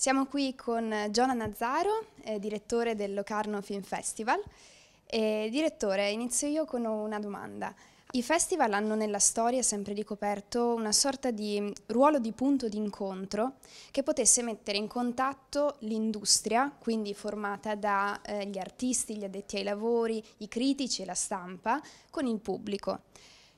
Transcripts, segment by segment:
Siamo qui con Giona Nazzaro, eh, direttore del Locarno Film Festival. E, direttore, inizio io con una domanda. I festival hanno nella storia sempre ricoperto una sorta di mm, ruolo di punto di incontro che potesse mettere in contatto l'industria, quindi formata dagli eh, artisti, gli addetti ai lavori, i critici e la stampa, con il pubblico.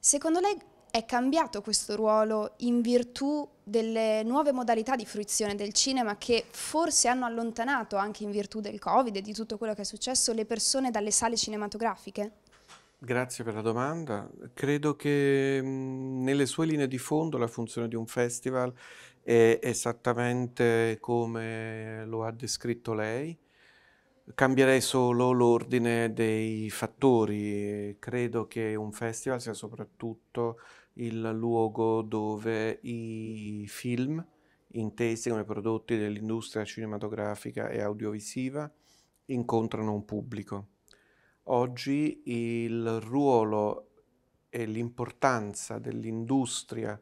Secondo lei è cambiato questo ruolo in virtù delle nuove modalità di fruizione del cinema che forse hanno allontanato anche in virtù del Covid e di tutto quello che è successo le persone dalle sale cinematografiche? Grazie per la domanda. Credo che mh, mm, nelle sue linee di fondo la funzione di un festival è esattamente come lo ha descritto lei. Cambierei solo l'ordine dei fattori. Credo che un festival sia soprattutto il luogo dove i film, intesi come prodotti dell'industria cinematografica e audiovisiva, incontrano un pubblico. Oggi il ruolo e l'importanza dell'industria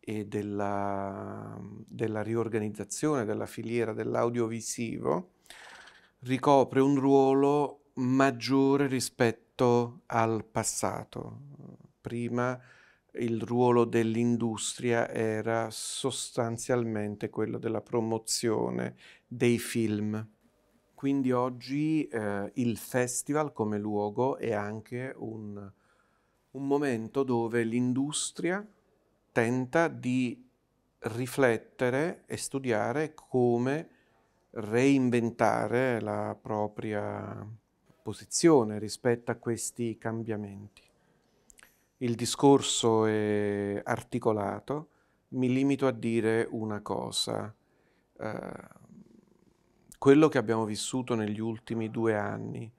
e della, della riorganizzazione della filiera dell'audiovisivo ricopre un ruolo maggiore rispetto al passato. Prima il ruolo dell'industria era sostanzialmente quello della promozione dei film. Quindi oggi eh, il festival come luogo è anche un, un momento dove l'industria tenta di riflettere e studiare come reinventare la propria posizione rispetto a questi cambiamenti il discorso è articolato, mi limito a dire una cosa. Eh, quello che abbiamo vissuto negli ultimi due anni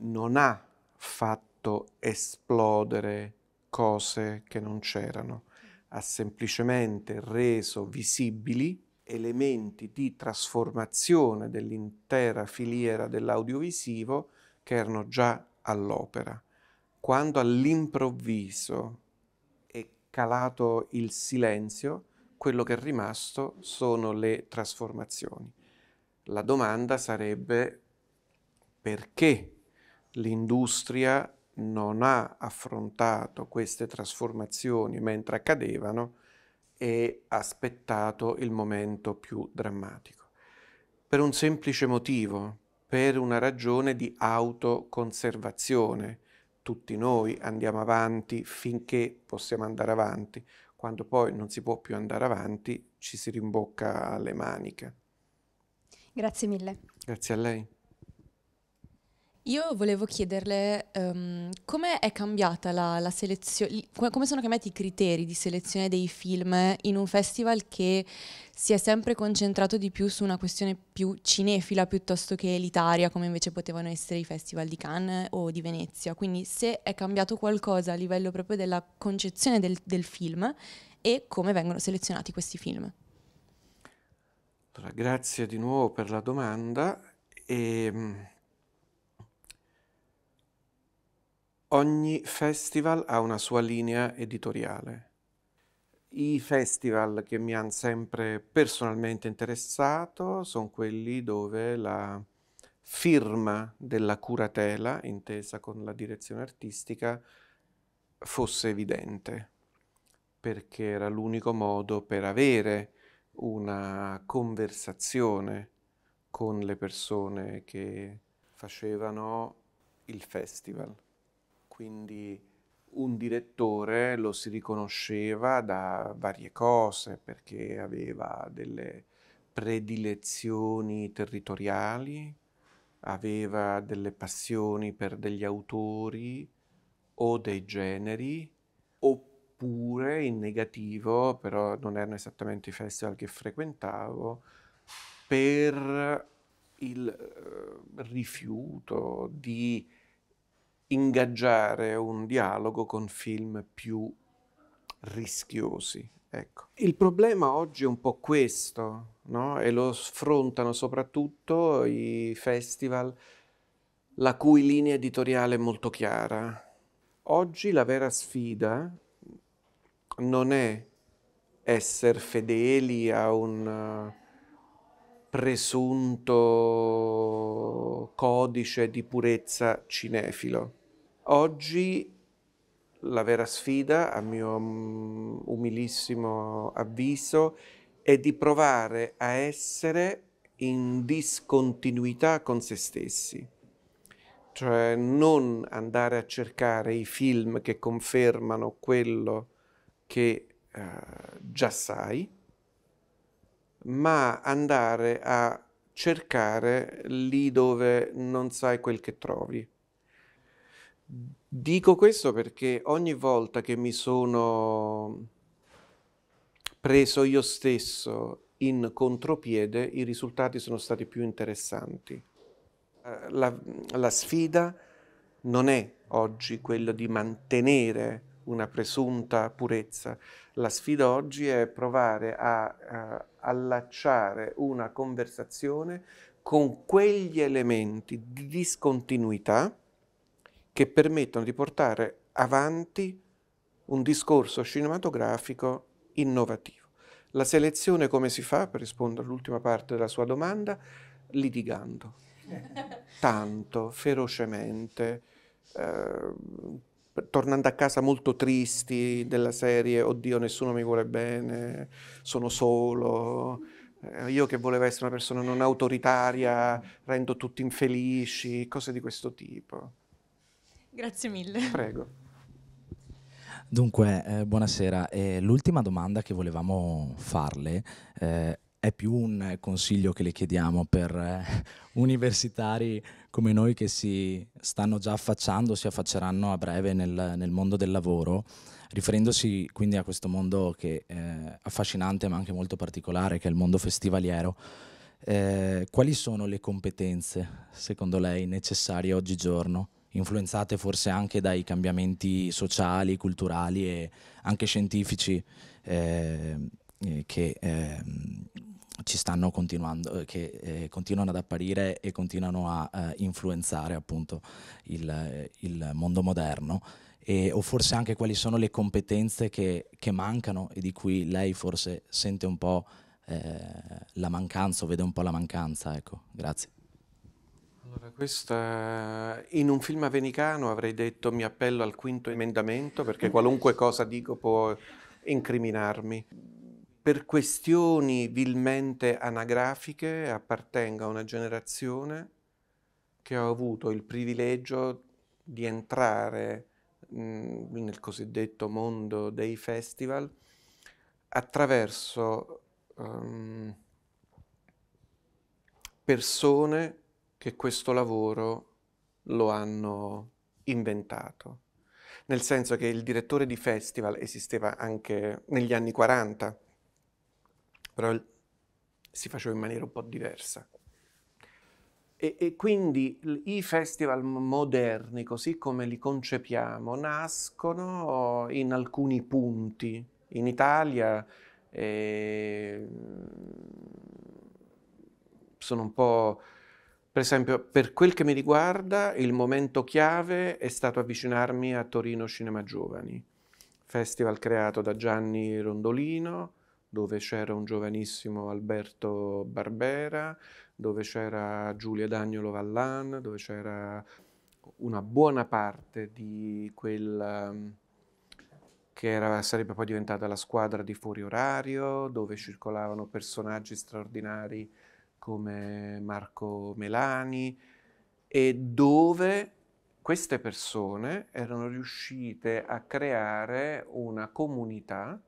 non ha fatto esplodere cose che non c'erano, ha semplicemente reso visibili elementi di trasformazione dell'intera filiera dell'audiovisivo che erano già all'opera quando all'improvviso è calato il silenzio, quello che è rimasto sono le trasformazioni. La domanda sarebbe perché l'industria non ha affrontato queste trasformazioni mentre accadevano e ha aspettato il momento più drammatico. Per un semplice motivo, per una ragione di autoconservazione tutti noi andiamo avanti finché possiamo andare avanti, quando poi non si può più andare avanti ci si rimbocca le maniche. Grazie mille. Grazie a lei. Io volevo chiederle ehm, come è cambiata la, la selezione, come sono cambiati i criteri di selezione dei film in un festival che si è sempre concentrato di più su una questione più cinefila piuttosto che elitaria, come invece potevano essere i festival di Cannes o di Venezia. Quindi se è cambiato qualcosa a livello proprio della concezione del, del film e come vengono selezionati questi film. Allora, grazie di nuovo per la domanda. E ehm, Ogni festival ha una sua linea editoriale. I festival che mi hanno sempre personalmente interessato sono quelli dove la firma della curatela, intesa con la direzione artistica, fosse evidente, perché era l'unico modo per avere una conversazione con le persone che facevano il festival quindi un direttore lo si riconosceva da varie cose perché aveva delle predilezioni territoriali, aveva delle passioni per degli autori o dei generi, oppure in negativo, però non erano esattamente i festival che frequentavo, per il eh, rifiuto di ingaggiare un dialogo con film più rischiosi. Ecco. Il problema oggi è un po' questo, no? e lo sfrontano soprattutto i festival la cui linea editoriale è molto chiara. Oggi la vera sfida non è essere fedeli a un presunto codice di purezza cinefilo. Oggi la vera sfida, a mio mm, umilissimo avviso, è di provare a essere in discontinuità con se stessi, cioè non andare a cercare i film che confermano quello che eh, già sai, ma andare a cercare lì dove non sai quel che trovi. Dico questo perché ogni volta che mi sono preso io stesso in contropiede, i risultati sono stati più interessanti. Eh, la, la sfida non è oggi quella di mantenere una presunta purezza. La sfida oggi è provare a, a eh, allacciare una conversazione con quegli elementi di discontinuità che permettono di portare avanti un discorso cinematografico innovativo. La selezione come si fa, per rispondere all'ultima parte della sua domanda, litigando, tanto, ferocemente, eh, tornando a casa molto tristi della serie oddio nessuno mi vuole bene, sono solo, eh, io che volevo essere una persona non autoritaria rendo tutti infelici, cose di questo tipo. Grazie mille. Prego. Dunque, eh, buonasera. Eh, l'ultima domanda che volevamo farle eh, è più un consiglio che le chiediamo per eh, universitari come noi che si stanno già affacciando, si affacceranno a breve nel, nel mondo del lavoro, riferendosi quindi a questo mondo che è affascinante ma anche molto particolare, che è il mondo festivaliero. Eh, quali sono le competenze, secondo lei, necessarie oggigiorno, influenzate forse anche dai cambiamenti sociali, culturali e anche scientifici eh, eh che eh, ci stanno continuando, eh, che eh, continuano ad apparire e continuano a eh, influenzare appunto il, eh, il mondo moderno. E, o forse anche quali sono le competenze che, che, mancano e di cui lei forse sente un po' eh, la mancanza o vede un po' la mancanza. Ecco, grazie. Allora, questa, in un film avenicano avrei detto mi appello al quinto emendamento perché qualunque cosa dico può incriminarmi per questioni vilmente anagrafiche appartenga a una generazione che ha avuto il privilegio di entrare mh, mhmm, nel cosiddetto mondo dei festival attraverso um, persone che questo lavoro lo hanno inventato. Nel senso che il direttore di festival esisteva anche negli anni 40, però si faceva in maniera un po' diversa. E, e quindi i festival moderni, così come li concepiamo, nascono in alcuni punti. In Italia eh, sono un po'... Per esempio, per quel che mi riguarda, il momento chiave è stato avvicinarmi a Torino Cinema Giovani, festival creato da Gianni Rondolino, dove c'era un giovanissimo Alberto Barbera, dove c'era Giulia Dagnolo Vallan, dove c'era una buona parte di quella ehm, che era, sarebbe poi diventata la squadra di fuori orario, dove circolavano personaggi straordinari come Marco Melani e dove queste persone erano riuscite a creare una comunità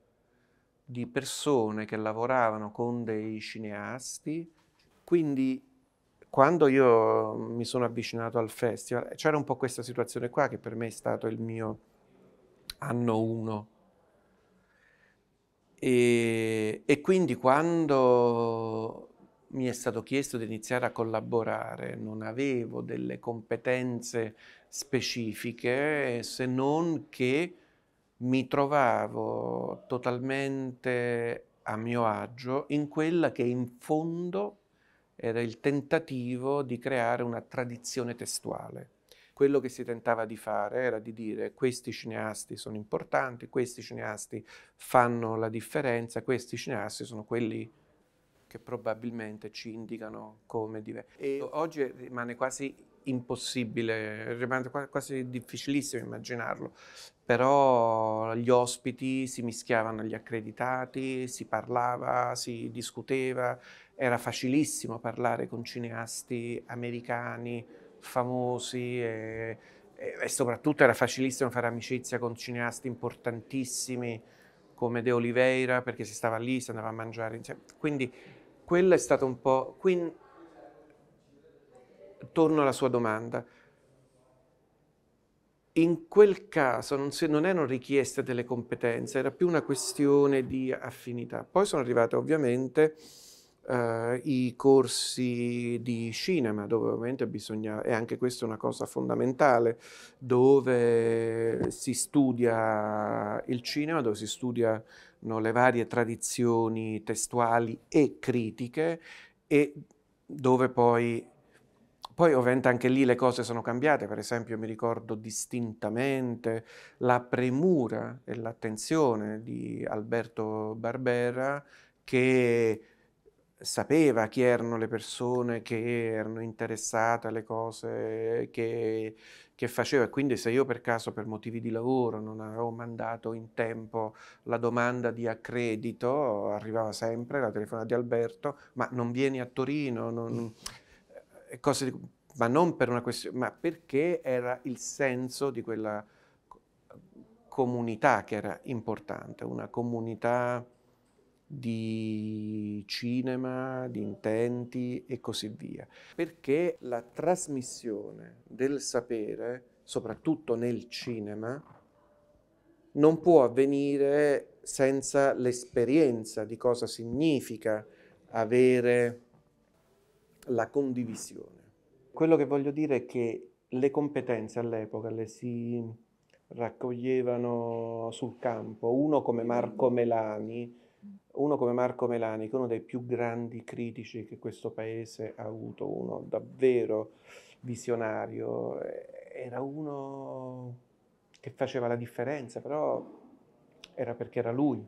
di persone che lavoravano con dei cineasti, quindi quando io mi sono avvicinato al festival c'era un po' questa situazione qua che per me è stato il mio anno uno. E, e quindi quando mi è stato chiesto di iniziare a collaborare, non avevo delle competenze specifiche se non che mi trovavo totalmente a mio agio in quella che in fondo era il tentativo di creare una tradizione testuale. Quello che si tentava di fare era di dire questi cineasti sono importanti, questi cineasti fanno la differenza, questi cineasti sono quelli che probabilmente ci indicano come E oggi rimane quasi impossibile, quasi difficilissimo immaginarlo, però gli ospiti si mischiavano agli accreditati, si parlava, si discuteva, era facilissimo parlare con cineasti americani famosi e, e, e soprattutto era facilissimo fare amicizia con cineasti importantissimi come De Oliveira perché si stava lì, si andava a mangiare insieme. Quindi quello è stato un po'... Quindi, torno alla sua domanda. In quel caso non, si, non, erano richieste delle competenze, era più una questione di affinità. Poi sono arrivate ovviamente eh, i corsi di cinema, dove ovviamente bisogna, e anche questa è una cosa fondamentale, dove si studia il cinema, dove si studiano le varie tradizioni testuali e critiche e dove poi poi ovviamente anche lì le cose sono cambiate, per esempio mi ricordo distintamente la premura e l'attenzione di Alberto Barbera che sapeva chi erano le persone che erano interessate alle cose che, che faceva e quindi se io per caso per motivi di lavoro non avevo mandato in tempo la domanda di accredito arrivava sempre la telefonata di Alberto ma non vieni a Torino non, eh, cose di, ma non per una questione, ma perché era il senso di quella comunità che era importante, una comunità di cinema, di intenti e così via. Perché la trasmissione del sapere, soprattutto nel cinema, non può avvenire senza l'esperienza di cosa significa avere la condivisione. Quello che voglio dire è che le competenze all'epoca le si raccoglievano sul campo, uno come Marco Melani, uno come Marco Melani, che è uno dei più grandi critici che questo paese ha avuto, uno davvero visionario, era uno che faceva la differenza, però era perché era lui.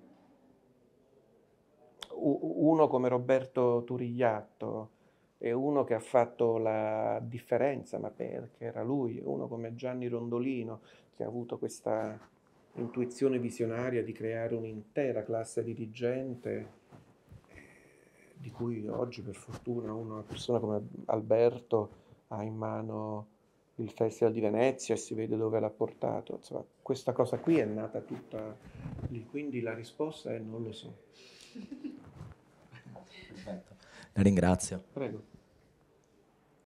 Uno come Roberto Turigliatto, è uno che ha fatto la differenza, ma perché era lui, uno come Gianni Rondolino che ha avuto questa intuizione visionaria di creare un'intera classe dirigente di cui oggi per fortuna una persona come Alberto ha in mano il Festival di Venezia e si vede dove l'ha portato. Insomma, questa cosa qui è nata tutta lì, quindi la risposta è non lo so. Perfetto. La ringrazio. Prego.